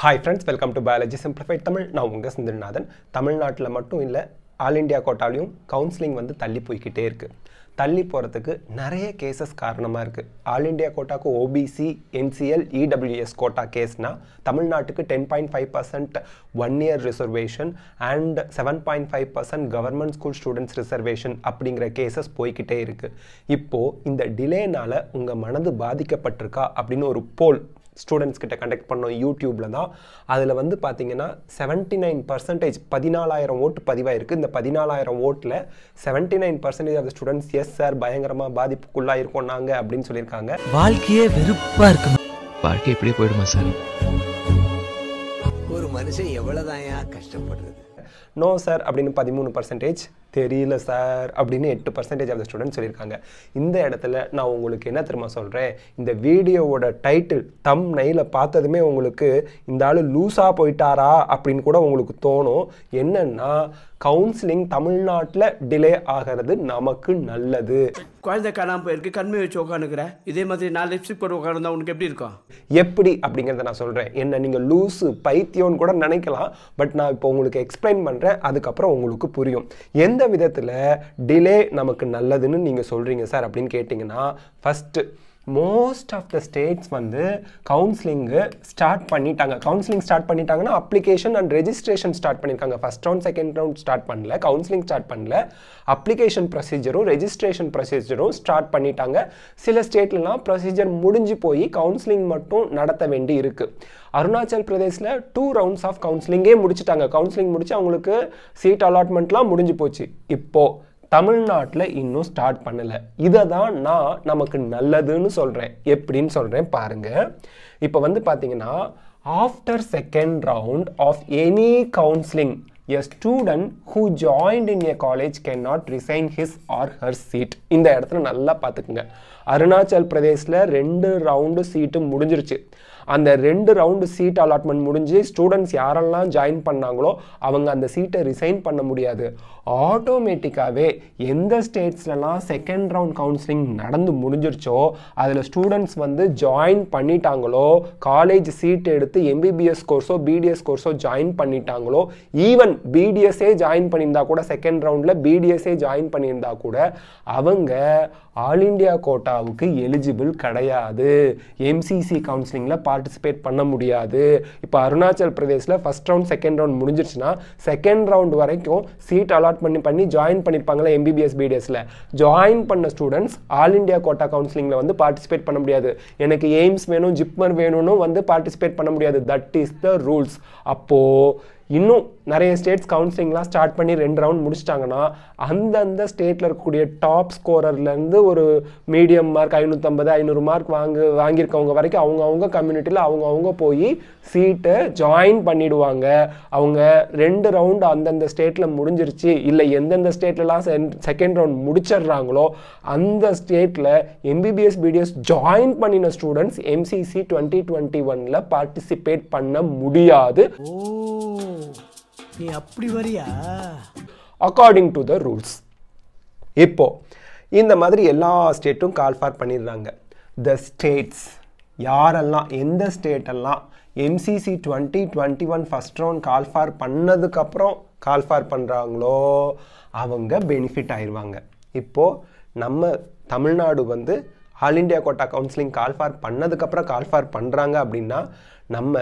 hi friends welcome to biology simplified Tamil நான் உங்கள் சிந்திரநாதன் தமிழ்நாட்டில் மட்டும் இல்லை ஆல் இண்டியா கோட்டாலையும் கவுன்சிலிங் வந்து தள்ளி போய்கிட்டே இருக்குது தள்ளி போகிறதுக்கு நிறைய கேசஸ் காரணமாக இருக்குது ஆல் இண்டியா கோட்டாக்கு ஓபிசி என்சிஎல் இடபிள்யூஎஸ் கோட்டா கேஸ்னால் தமிழ்நாட்டுக்கு ten point five percent one year reservation and seven point five percent government school students reservation அப்படிங்கிற கேசஸ் போய்கிட்டே இருக்குது இப்போது இந்த டிலேனால் உங்கள் மனது பாதிக்கப்பட்டிருக்கா அப்படின்னு ஒரு போல் ஸ்டூடெண்ட்ஸ் கிட்ட கண்டக்ட் பண்ணோம் யூடியூப்பில் தான் அதில் வந்து பார்த்தீங்கன்னா செவன்ட்டி நைன் பர்சன்டேஜ் பதினாலாயிரம் ஓட்டு பதிவாயிருக்கு இந்த பதினாலாயிரம் ஓட்டில் seventy nine percentage of students yes sir பயங்கரமாக பாதிப்புக்குள்ளாக இருக்கோம் நாங்கள் அப்படின்னு சொல்லியிருக்காங்க வாழ்க்கையே வெறுப்பாக இருக்கு வாழ்க்கை எப்படி போயிடுமா சார் ஒரு மனுஷன் எவ்வளோதான் கஷ்டப்படுறது நோ சார் அப்படின்னு பதிமூணு பர்சன்டேஜ் தெரியல சார் அப்படின்னு எட்டு பர்சன்டேஜ் ஆஃப் த ஸ்டூடெண்ட் சொல்லியிருக்காங்க இந்த இடத்துல நான் உங்களுக்கு என்ன திரும்ப சொல்கிறேன் இந்த வீடியோவோட டைட்டில் தம் நையில் பார்த்ததுமே உங்களுக்கு இந்த ஆள் லூஸாக போயிட்டாரா அப்படின்னு கூட உங்களுக்கு தோணும் என்னென்னா கவுன்சிலிங் தமிழ்நாட்டில் டிலே ஆகிறது நமக்கு நல்லது குழந்தை காணாமல் போயிருக்கு கண்மை வச்சு உட்காந்துக்கிறேன் இதே மாதிரி நான் லிப்ஸ்டிக் போட்டு உட்காந்துருந்தா உனக்கு எப்படி இருக்கும் எப்படி அப்படிங்கிறத நான் சொல்கிறேன் என்ன நீங்கள் லூஸு பைத்தியம்னு கூட நினைக்கலாம் பட் நான் இப்போ உங்களுக்கு எக்ஸ்பிளைன் பண்ணுறேன் அதுக்கப்புறம் உங்களுக்கு புரியும் எந்த விதத்தில் டிலே நமக்கு நல்லதுன்னு நீங்கள் சொல்கிறீங்க சார் அப்படின்னு கேட்டிங்கன்னா first most of the states வந்து கவுன்சிலிங்கு ஸ்டார்ட் பண்ணிட்டாங்க கவுன்சிலிங் ஸ்டார்ட் பண்ணிட்டாங்கன்னா அப்ளிகேஷன் அண்ட் ரெஜிஸ்ட்ரேஷன் ஸ்டார்ட் பண்ணியிருக்காங்க first round second round start பண்ணல கவுன்சிலிங் ஸ்டார்ட் பண்ணல அப்ளிகேஷன் ப்ரொசீஜரும் ரெஜிஸ்ட்ரேஷன் ப்ரொசீஜரும் ஸ்டார்ட் பண்ணிட்டாங்க சில ஸ்டேட்லலாம் ப்ரொசீஜர் முடிஞ்சு போய் கவுன்சிலிங் மட்டும் நடத்த வேண்டி இருக்குது அருணாச்சல் பிரதேசில் டூ ரவுண்ட்ஸ் ஆஃப் கவுன்சிலிங்கே முடிச்சுட்டாங்க கவுன்சிலிங் முடிச்சு அவங்களுக்கு சீட் அலாட்மெண்ட்லாம் முடிஞ்சு போச்சு இப்போது தமிழ்நாட்டில் இன்னும் ஸ்டார்ட் பண்ணலை இதை தான் நான் நமக்கு நல்லதுன்னு சொல்கிறேன் எப்படின்னு சொல்கிறேன் பாருங்கள் இப்போ வந்து பார்த்தீங்கன்னா after second round of any counselling a student who joined in a college can not resign his or her seat இந்த இடத்துல நல்லா பார்த்துக்குங்க அருணாச்சல் பிரதேசில் ரெண்டு ரவுண்டு சீட்டு முடிஞ்சிருச்சு அந்த ரெண்டு ரவுண்டு சீட் அலாட்மெண்ட் முடிஞ்சு ஸ்டூடெண்ட்ஸ் யாரெல்லாம் ஜாயின் பண்ணாங்களோ அவங்க அந்த சீட்டை ரிசைன் பண்ண முடியாது ஆட்டோமேட்டிக்காகவே எந்த ஸ்டேட்ஸ்லலாம் செகண்ட் ரவுண்ட் கவுன்சிலிங் நடந்து முடிஞ்சிருச்சோ அதில் ஸ்டூடெண்ட்ஸ் வந்து ஜாயின் பண்ணிட்டாங்களோ காலேஜ் சீட் எடுத்து எம்பிபிஎஸ் கோர்ஸோ பிடிஎஸ் கோர்ஸோ ஜாயின் பண்ணிட்டாங்களோ ஈவன் பிடிஎஸ்ஸே ஜாயின் பண்ணியிருந்தா கூட செகண்ட் ரவுண்டில் பிடிஎஸ்ஸே ஜாயின் பண்ணியிருந்தா கூட அவங்க ஆல் இண்டியா கோட்டாவுக்கு எலிஜிபிள் கிடையாது எம்சிசி கவுன்சிலிங்கில் பார்ட்டிசிபேட் பண்ண முடியாது இப்போ அருணாச்சல் பிரதேசில் ஃபஸ்ட் ரவுண்ட் செகண்ட் ரவுண்ட் முடிஞ்சிருச்சுன்னா செகண்ட் ரவுண்ட் வரைக்கும் சீட் அலாட் பண்ணி பண்ணி ஜாயின் பண்ணியிருப்பாங்களே எம்பிபிஎஸ் பிடிஎஸில் ஜாயின் பண்ண ஸ்டூடெண்ட்ஸ் ஆல் இண்டியா கோட்டா கவுன்சிலிங்கில் வந்து பார்ட்டிசிபேட் பண்ண முடியாது எனக்கு எய்ம்ஸ் வேணும் ஜிப்மர் வேணும்னு வந்து பார்ட்டிசிபேட் பண்ண முடியாது தட் இஸ் த ரூல்ஸ் அப்போது இன்னும் நிறைய ஸ்டேட்ஸ் கவுன்சிலிங்லாம் ஸ்டார்ட் பண்ணி ரெண்டு ரவுண்ட் முடிச்சிட்டாங்கன்னா அந்தந்த ஸ்டேட்டில் இருக்கக்கூடிய டாப் ஸ்கோரர்லேருந்து ஒரு மீடியம் மார்க் ஐநூற்றம்பது ஐநூறு மார்க் வாங்கு வாங்கியிருக்கவங்க வரைக்கும் அவங்க அவங்க கம்யூனிட்டியில் அவங்க அவங்க போய் சீட்டை ஜாயின் பண்ணிடுவாங்க அவங்க ரெண்டு ரவுண்டு அந்தந்த ஸ்டேட்டில் முடிஞ்சிருச்சு இல்லை எந்தெந்த ஸ்டேட்லலாம் செகண்ட் ரவுண்ட் முடிச்சிடுறாங்களோ அந்த ஸ்டேட்டில் எம்பிபிஎஸ் பிடிஎஸ் ஜாயின் பண்ணின ஸ்டூடெண்ட்ஸ் எம்சிசி ட்வெண்ட்டி டுவெண்ட்டி ஒனில் பார்ட்டிசிபேட் பண்ண முடியாது ஓ நீ அப்படி வரியா அக்கார்டிங் டு த ரூல்ஸ் இப்போ இந்த மாதிரி எல்லா ஸ்டேட்டும் கால் ஃபார் பண்ணிடுறாங்க த ஸ்டேட்ஸ் யாரெல்லாம் எந்த ஸ்டேட்டெல்லாம் MCC twenty twenty one first round for பண்ணதுக்கப்புறம் கால் ஃபார் பண்ணுறாங்களோ அவங்க பெனிஃபிட் ஆயிடுவாங்க இப்போது நம்ம தமிழ்நாடு வந்து all India quota counselling call for பண்ணதுக்கப்புறம் கால் ஃபார் பண்ணுறாங்க அப்படின்னா நம்ம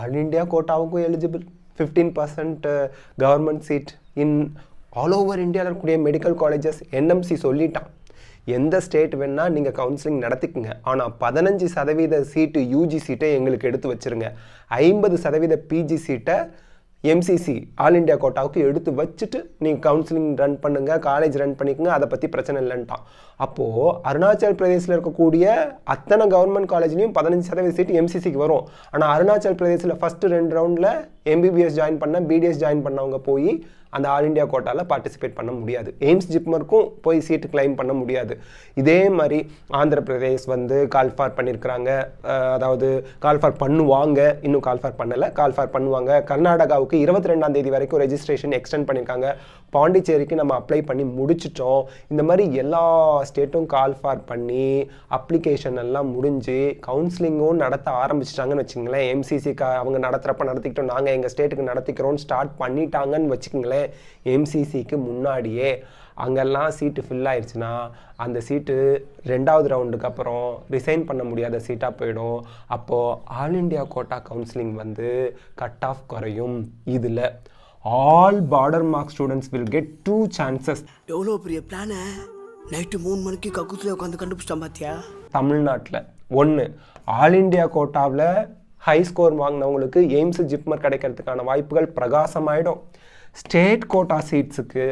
ஆல் இண்டியா கோட்டாவுக்கும் eligible fifteen percent government seat in all over இந்தியாவில் இருக்கக்கூடிய மெடிக்கல் காலேஜஸ் என்எம்சி சொல்லிட்டான் எந்த ஸ்டேட் வேணால் நீங்கள் கவுன்சிலிங் நடத்திக்குங்க ஆனால் பதினஞ்சு சதவீத சீட்டு யூஜி சீட்டை எங்களுக்கு எடுத்து வச்சுருங்க ஐம்பது சதவீத பிஜி சீட்டை எம்சிசி ஆல் இண்டியா கோட்டாவுக்கு எடுத்து வச்சுட்டு நீங்கள் கவுன்சிலிங் ரன் பண்ணுங்கள் காலேஜ் ரன் பண்ணிக்கங்க அதை பற்றி பிரச்சனை இல்லைன்ட்டான் அப்போது அருணாச்சல் பிரதேசில் இருக்கக்கூடிய அத்தனை கவர்மெண்ட் காலேஜ்லேயும் பதினஞ்சு சதவீத சீட் எம்சிசிக்கு வரும் ஆனால் அருணாச்சல் பிரதேசில் ஃபஸ்ட்டு ரெண்டு ரவுண்டில் எம்பிபிஎஸ் ஜாயின் பண்ண பிடிஎஸ் ஜாயின் பண்ணவங்க போய் அந்த ஆல் இண்டியா கோட்டாவில் பார்ட்டிசிபேட் பண்ண முடியாது எய்ம்ஸ் ஜிப்மருக்கும் போய் சீட்டு கிளைம் பண்ண முடியாது இதே மாதிரி ஆந்திர பிரதேஷ் வந்து கால்ஃபார் பண்ணியிருக்கிறாங்க அதாவது கால்ஃபார் பண்ணுவாங்க இன்னும் கால்ஃபார் பண்ணலை கால்ஃபார் பண்ணுவாங்க கர்நாடகாவுக்கு இருபத்தி ரெண்டாம் தேதி வரைக்கும் ரெஜிஸ்ட்ரேஷன் எக்ஸ்டெண்ட் பண்ணியிருக்காங்க பாண்டிச்சேரிக்கு நம்ம அப்ளை பண்ணி முடிச்சிட்டோம் இந்த மாதிரி எல்லா ஸ்டேட்டும் கால் ஃபார் பண்ணி அப்ளிகேஷன் எல்லாம் முடிஞ்சு கவுன்சிலிங்கும் நடத்த ஆரம்பிச்சிட்டாங்கன்னு வச்சுங்களேன் எம்சிசி க அவங்க நடத்துகிறப்ப நடத்திக்கிட்டோம் நாங்கள் எங்கள் ஸ்டேட்டுக்கு நடத்திக்கிறோன்னு ஸ்டார்ட் பண்ணிட்டாங்கன்னு வச்சுக்கோங்களேன் எம்சிசிக்கு முன்னாடியே அங்கெல்லாம் சீட்டு ஃபில் ஆயிடுச்சுன்னா அந்த சீட்டு ரெண்டாவது ரவுண்டுக்கு அப்புறம் ரிசைன் பண்ண முடியாத சீட்டாக போயிடும் அப்போது ஆல் இண்டியா கோட்டா கவுன்சிலிங் வந்து கட் ஆஃப் குறையும் இதில் all border mark students will get two chances எவ்வளோ பெரிய பிளானை நைட்டு மூணு மணிக்கு கக்குத்தில் உட்காந்து கண்டுபிடிச்சிட்டான் பார்த்தியா தமிழ்நாட்டில் ஒன்று ஆல் இண்டியா கோட்டாவில் ஹை ஸ்கோர் வாங்கினவங்களுக்கு எய்ம்ஸ் ஜிப்மர் கிடைக்கிறதுக்கான வாய்ப்புகள் பிரகாசமாயிடும் ஸ்டேட் கோட்டா சீட்ஸுக்கு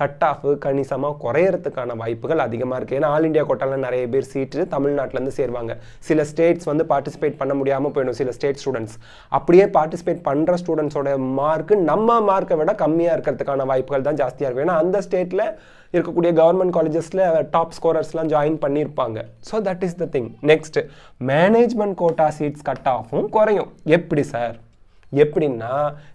கட் ஆஃப் கணிசமாக குறையறதுக்கான வாய்ப்புகள் அதிகமாக இருக்குது ஏன்னா ஆல் இண்டியா கோட்டாவில் நிறைய பேர் சீட்டு தமிழ்நாட்டிலேருந்து சேருவாங்க சில ஸ்டேட்ஸ் வந்து பார்ட்டிசிபேட் பண்ண முடியாமல் போயிடும் சில ஸ்டேட் ஸ்டூடெண்ட்ஸ் அப்படியே பார்ட்டிசிபேட் பண்ணுற ஸ்டூடெண்ட்ஸோட மார்க்கு நம்ம மார்க்கை விட கம்மியாக இருக்கிறதுக்கான வாய்ப்புகள் தான் ஜாஸ்தியாக இருக்கும் ஏன்னா அந்த ஸ்டேட்டில் இருக்கக்கூடிய கவர்மெண்ட் காலேஜஸில் டாப் ஸ்கோரர்ஸ்லாம் ஜாயின் பண்ணியிருப்பாங்க so that is the thing next management quota seats cut ஆஃபும் குறையும் எப்படி சார் எப்படின்னா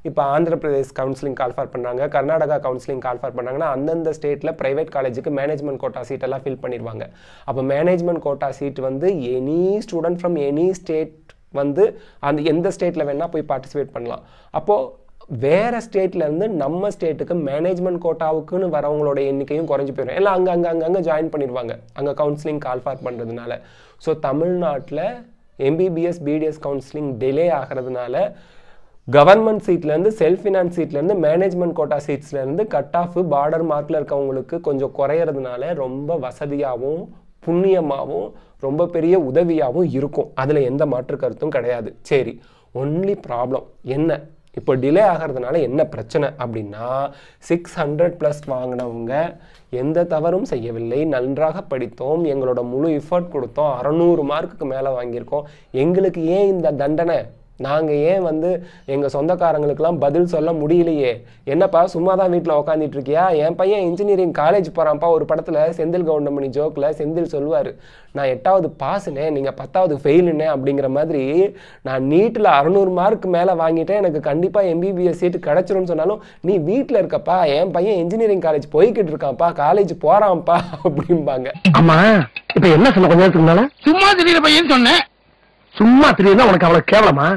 இப்போ ஆந்திர பிரதேஷ் கவுன்சிலிங் கால்ஃபார் பண்ணுறாங்க கர்நாடகா கவுன்சிலிங் கால்ஃபார் பண்ணுறாங்கன்னா அந்தந்த ஸ்டேட்டில் ப்ரைவேட் காலேஜுக்கு மேனேஜ்மெண்ட் கோட்டா சீட்டெல்லாம் ஃபில் பண்ணிடுவாங்க அப்போ மேனேஜ்மெண்ட் கோட்டா சீட் வந்து any student from any state வந்து அந்த எந்த ஸ்டேட்டில் வேணால் போய் பார்ட்டிசிபேட் பண்ணலாம் அப்போது வேறு ஸ்டேட்லேருந்து நம்ம ஸ்டேட்டுக்கு மேனேஜ்மெண்ட் கோட்டாவுக்குன்னு வரவங்களோட எண்ணிக்கையும் குறைஞ்சி போயிடும் எல்லாம் அங்கே அங்கே அங்கே அங்கே ஜாயின் பண்ணிடுவாங்க அங்கே கவுன்சிலிங் கால்ஃபார் பண்ணுறதுனால ஸோ தமிழ்நாட்டில் எம்பிபிஎஸ் பிடிஎஸ் கவுன்சிலிங் டிலே ஆகிறதுனால கவர்மெண்ட் சீட்லேருந்து செல்ஃப் ஃபினான்ஸ் சீட்லேருந்து மேனேஜ்மெண்ட் கோட்டா சீட்ஸ்லேருந்து கட் ஆஃப் பார்டர் மார்க்கில் இருக்கவங்களுக்கு கொஞ்சம் குறையிறதுனால ரொம்ப வசதியாகவும் புண்ணியமாகவும் ரொம்ப பெரிய உதவியாகவும் இருக்கும் அதில் எந்த மாற்று கருத்தும் கிடையாது சரி ஒன்லி ப்ராப்ளம் என்ன இப்போ டிலே ஆகிறதுனால என்ன பிரச்சனை அப்படின்னா சிக்ஸ் ஹண்ட்ரட் ப்ளஸ் வாங்கினவங்க எந்த தவறும் செய்யவில்லை நன்றாக படித்தோம் எங்களோட முழு எஃபர்ட் கொடுத்தோம் அறநூறு மார்க்குக்கு மேலே வாங்கியிருக்கோம் எங்களுக்கு ஏன் இந்த தண்டனை நாங்கள் ஏன் வந்து எங்கள் சொந்தக்காரங்களுக்கெல்லாம் பதில் சொல்ல முடியலையே என்னப்பா சும்மா தான் வீட்டில் உக்காந்துட்டு இருக்கியா என் பையன் இன்ஜினியரிங் காலேஜ் போகிறான்ப்பா ஒரு படத்தில் செந்தில் கவுண்டமணி ஜோக்கில் செந்தில் சொல்லுவார் நான் எட்டாவது பாஸுனே நீங்கள் பத்தாவது ஃபெயிலுனே அப்படிங்கிற மாதிரி நான் நீட்டில் அறநூறு மார்க் மேலே வாங்கிட்டேன் எனக்கு கண்டிப்பாக எம்பிபிஎஸ் சீட்டு கிடச்சிரும்னு சொன்னாலும் நீ வீட்டில் இருக்கப்பா என் பையன் இன்ஜினியரிங் காலேஜ் போய்கிட்டு இருக்கான்ப்பா காலேஜ் போகிறான்ப்பா அப்படிம்பாங்க ஆமா இப்போ என்ன சொன்ன கொஞ்சம் சும்மா திடீர் பையன் சொன்னேன் சும்மா திடீர்னா உனக்கு அவ்வளோ கேவலமா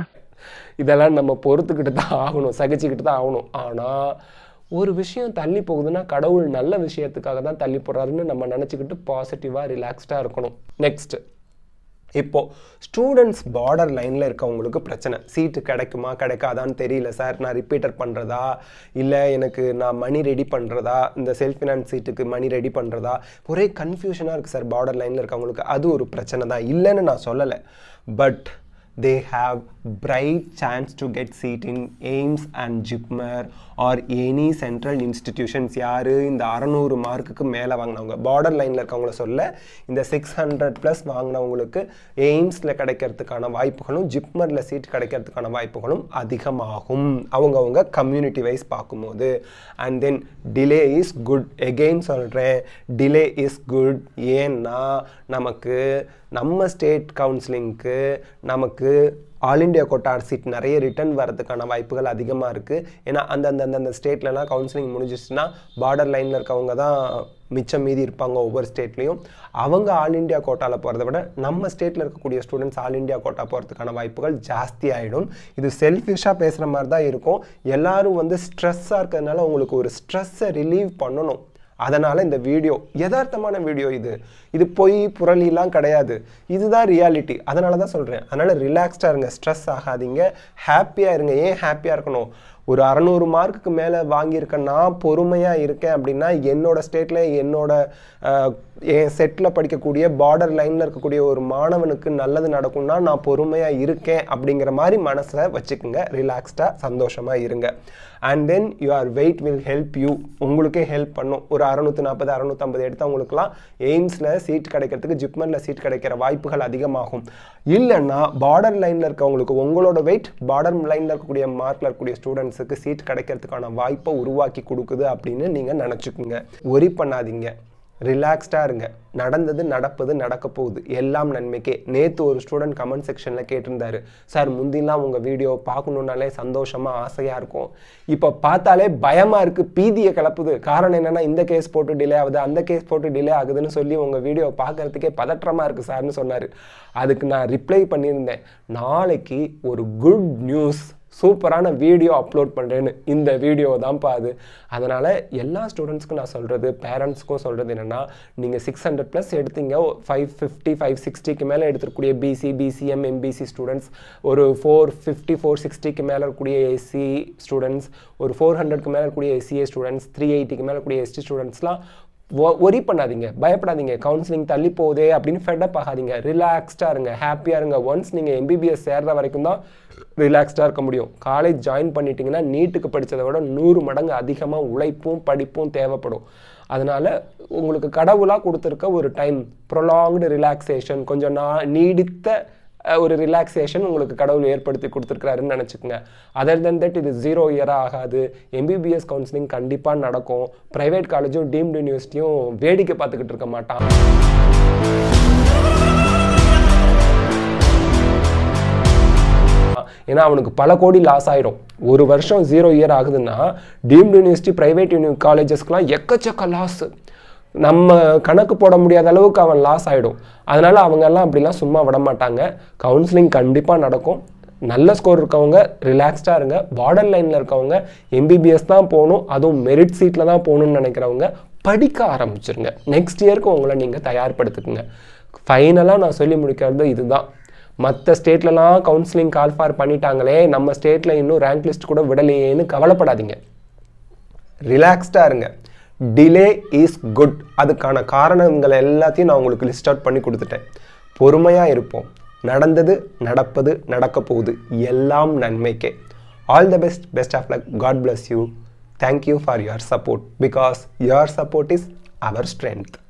இதெல்லாம் நம்ம பொறுத்துக்கிட்டு தான் ஆகணும் சகிச்சுக்கிட்டு தான் ஆகணும் ஆனால் ஒரு விஷயம் தள்ளி போகுதுன்னா கடவுள் நல்ல விஷயத்துக்காக தான் தள்ளி போடுறாருன்னு நம்ம நினச்சிக்கிட்டு பாசிட்டிவாக ரிலாக்ஸ்டாக இருக்கணும் நெக்ஸ்ட் இப்போது ஸ்டூடெண்ட்ஸ் பார்டர் லைனில் இருக்கவங்களுக்கு பிரச்சனை சீட்டு கிடைக்குமா கிடைக்காதான்னு தெரியல சார் நான் ரிப்பீட்டர் பண்ணுறதா இல்லை எனக்கு நான் மணி ரெடி பண்ணுறதா இந்த செல்ஃப் ஃபினான்ஸ் சீட்டுக்கு மணி ரெடி பண்ணுறதா ஒரே கன்ஃபியூஷனாக இருக்குது சார் பார்டர் லைனில் இருக்கவங்களுக்கு அது ஒரு பிரச்சனை தான் இல்லைன்னு நான் சொல்லலை but they have bright chance to get seat in AIMS and JIPMER or any central institutions யார் இந்த அறநூறு மார்க்குக்கு மேலே வாங்கினவங்க பார்டர் லைனில் இருக்கவங்கள சொல்ல இந்த சிக்ஸ் ஹண்ட்ரட் ப்ளஸ் வாங்கினவங்களுக்கு எய்ம்ஸில் கிடைக்கிறதுக்கான வாய்ப்புகளும் ஜிப்மரில் சீட் கிடைக்கிறதுக்கான வாய்ப்புகளும் அதிகமாகும் அவங்கவுங்க கம்யூனிட்டி வைஸ் பார்க்கும்போது and then delay is good again சொல்கிறேன் டிலே இஸ் குட் ஏன்னா நமக்கு நம்ம ஸ்டேட் கவுன்சிலிங்க்கு நமக்கு ஆல் இண்டியா கோட்டார் சீட் நிறைய ரிட்டர்ன் வரதுக்கான வாய்ப்புகள் அதிகமாக இருக்குது ஏன்னா அந்த அந்தந்த ஸ்டேட்லலாம் கவுன்சிலிங் முடிஞ்சிச்சுன்னா பார்டர் லைனில் இருக்கவங்க தான் மிச்சம் மீதி இருப்பாங்க ஒவ்வொரு ஸ்டேட்லேயும் அவங்க ஆல் இண்டியா கோட்டாவில் போகிறத விட நம்ம ஸ்டேட்டில் இருக்கக்கூடிய ஸ்டூடெண்ட்ஸ் ஆல் இண்டியா கோட்டா போகிறதுக்கான வாய்ப்புகள் ஜாஸ்தி ஆகிடும் இது செல்ஃபிஷாக பேசுகிற மாதிரி தான் இருக்கும் எல்லோரும் வந்து ஸ்ட்ரெஸ்ஸாக இருக்கிறதுனால உங்களுக்கு ஒரு ஸ்ட்ரெஸ்ஸை ரிலீவ் பண்ணணும் அதனால் இந்த வீடியோ யதார்த்தமான வீடியோ இது இது பொய் புரளிலாம் கிடையாது இதுதான் ரியாலிட்டி அதனால தான் சொல்கிறேன் அதனால் ரிலாக்ஸ்டாக இருங்க ஸ்ட்ரெஸ் ஆகாதீங்க ஹாப்பியாக இருங்க ஏன் ஹாப்பியாக இருக்கணும் ஒரு அறநூறு மார்க்குக்கு மேலே வாங்கியிருக்கேன் நான் பொறுமையாக இருக்கேன் அப்படின்னா என்னோடய ஸ்டேட்டில் என்னோடய என் செட்டில் படிக்கக்கூடிய பார்டர் லைனில் இருக்கக்கூடிய ஒரு மாணவனுக்கு நல்லது நடக்கும்னா நான் பொறுமையாக இருக்கேன் அப்படிங்கிற மாதிரி மனசில் வச்சுக்கோங்க ரிலாக்ஸ்டாக சந்தோஷமாக இருங்க and then your wait will help you உங்களுக்கே ஹெல்ப் பண்ணும் ஒரு அறநூற்றி நாற்பது அறநூற்றம்பது எடுத்தவங்களுக்குலாம் எய்ம்ஸில் சீட் கிடைக்கிறதுக்கு ஜிப்மெண்டில் சீட் கிடைக்கிற வாய்ப்புகள் அதிகமாகும் இல்லைன்னா பார்டர் லைனில் இருக்கவங்களுக்கு உங்களோட வெயிட் பார்டர் லைனில் இருக்கக்கூடிய மார்க்கில் இருக்கக்கூடிய ஸ்டூடெண்ட்ஸுக்கு சீட் கிடைக்கிறதுக்கான வாய்ப்பை உருவாக்கி கொடுக்குது அப்படின்னு நீங்கள் நினச்சிக்கோங்க ஒரி பண்ணாதீங்க ரிலாக்ஸ்டாக இருங்க நடந்தது நடப்பது நடக்க போகுது எல்லாம் நன்மைக்கே நேற்று ஒரு ஸ்டூடெண்ட் கமெண்ட் செக்ஷனில் கேட்டிருந்தாரு சார் முந்தினா உங்கள் வீடியோ பார்க்கணுன்னாலே சந்தோஷமாக ஆசையாக இருக்கும் இப்போ பார்த்தாலே பயமாக இருக்குது பீதியை கலப்புது காரணம் என்னென்னா இந்த கேஸ் போட்டு டிலே ஆகுது அந்த கேஸ் போட்டு டிலே ஆகுதுன்னு சொல்லி உங்கள் வீடியோ பார்க்குறதுக்கே பதற்றமாக இருக்குது சார்னு சொன்னார் அதுக்கு நான் ரிப்ளை பண்ணியிருந்தேன் நாளைக்கு ஒரு குட் நியூஸ் சூப்பரான வீடியோ அப்லோட் பண்ணுறேன்னு இந்த வீடியோவை தான்ப்பா அது அதனால் எல்லா ஸ்டூடெண்ட்ஸ்க்கும் நான் சொல்கிறது பேரண்ட்ஸ்க்கும் சொல்கிறது என்னென்னா நீங்கள் சிக்ஸ் ஹண்ட்ரட் ப்ளஸ் எடுத்தீங்க ஃபைவ் ஃபிஃப்டி ஃபைவ் சிக்ஸ்டிக்கு மேலே எடுத்துக்கூடிய பிசி பிசிஎம் எம்பிசி ஸ்டூடெண்ட்ஸ் ஒரு ஃபோர் ஃபிஃப்டி ஃபோர் சிக்ஸ்டிக்கு மேலே இருக்கக்கூடிய எஸ்சி ஸ்டூடெண்ட்ஸ் ஒரு ஃபோர் ஹண்ட்ரட்க்கு மேலே இருக்கக்கூடிய எஸ்சிஏ ஸ்டூடெண்ட்ஸ் த்ரீ எயிட்டிக்கு மேலே இருக்கக்கூடிய எஸ்டி ஸ்டூடெண்ட்ஸ்லாம் ஒரி பண்ணாதீங்க பயப்படாதீங்க கவுன்சிலிங் தள்ளி போகுதே அப்படின்னு ஃபெட்அப் ஆகாதீங்க ரிலாக்ஸ்டாக இருங்க ஹாப்பியாக இருங்க ஒன்ஸ் நீங்கள் எம்பிபிஎஸ் சேர்ற வரைக்கும் தான் ரிலாக்ஸ்டாக இருக்க முடியும் காலேஜ் ஜாயின் பண்ணிட்டீங்கன்னா நீட்டுக்கு படித்ததை விட நூறு மடங்கு அதிகமாக உழைப்பும் படிப்பும் தேவைப்படும் அதனால் உங்களுக்கு கடவுளாக கொடுத்துருக்க ஒரு டைம் ப்ரொலாங்டு ரிலாக்ஸேஷன் கொஞ்சம் நான் நீடித்த ஒரு ரிலாக்ஸேஷன் உங்களுக்கு கடவுள் ஏற்படுத்தி கொடுத்துருக்காருன்னு நினச்சிக்கோங்க அதர் தென் தட் இது ஜீரோ இயராக ஆகாது எம்பிபிஎஸ் கவுன்சிலிங் கண்டிப்பாக நடக்கும் ப்ரைவேட் காலேஜும் டீம்டு யூனிவர்சிட்டியும் வேடிக்கை பார்த்துக்கிட்டு இருக்க மாட்டான் ஏன்னா அவனுக்கு பல கோடி லாஸ் ஆகிடும் ஒரு வருஷம் ஜீரோ இயர் ஆகுதுன்னா டீம்டு யூனிவர்சிட்டி ப்ரைவேட் யூனி காலேஜஸ்க்கெலாம் எக்கச்சக்க லாஸ் நம்ம கணக்கு போட முடியாத அளவுக்கு அவன் லாஸ் ஆகிடும் அதனால் அவங்கெல்லாம் அப்படிலாம் சும்மா விடமாட்டாங்க கவுன்சிலிங் கண்டிப்பாக நடக்கும் நல்ல ஸ்கோர் இருக்கவங்க ரிலாக்ஸ்டாக இருங்க பார்டர் லைனில் இருக்கவங்க எம்பிபிஎஸ் தான் போகணும் அதுவும் மெரிட் சீட்டில் தான் போகணும்னு நினைக்கிறவங்க படிக்க ஆரம்பிச்சிருங்க நெக்ஸ்ட் இயருக்கு உங்களை நீங்கள் தயார்படுத்துக்குங்க ஃபைனலாக நான் சொல்லி முடிக்கிறது இதுதான் மற்ற ஸ்டேட்லலாம் கவுன்சிலிங் கால்ஃபார் பண்ணிட்டாங்களே நம்ம ஸ்டேட்டில் இன்னும் ரேங்க் லிஸ்ட் கூட விடலையேன்னு கவலைப்படாதீங்க ரிலாக்ஸ்டாக இருங்க டிலே இஸ் குட் அதுக்கான காரணங்களை எல்லாத்தையும் நான் உங்களுக்கு லிஸ்ட் அவுட் பண்ணி கொடுத்துட்டேன் பொறுமையாக இருப்போம் நடந்தது நடப்பது நடக்க போகுது எல்லாம் நன்மைக்கே all the best best of luck God bless you thank you for your support because your support is our strength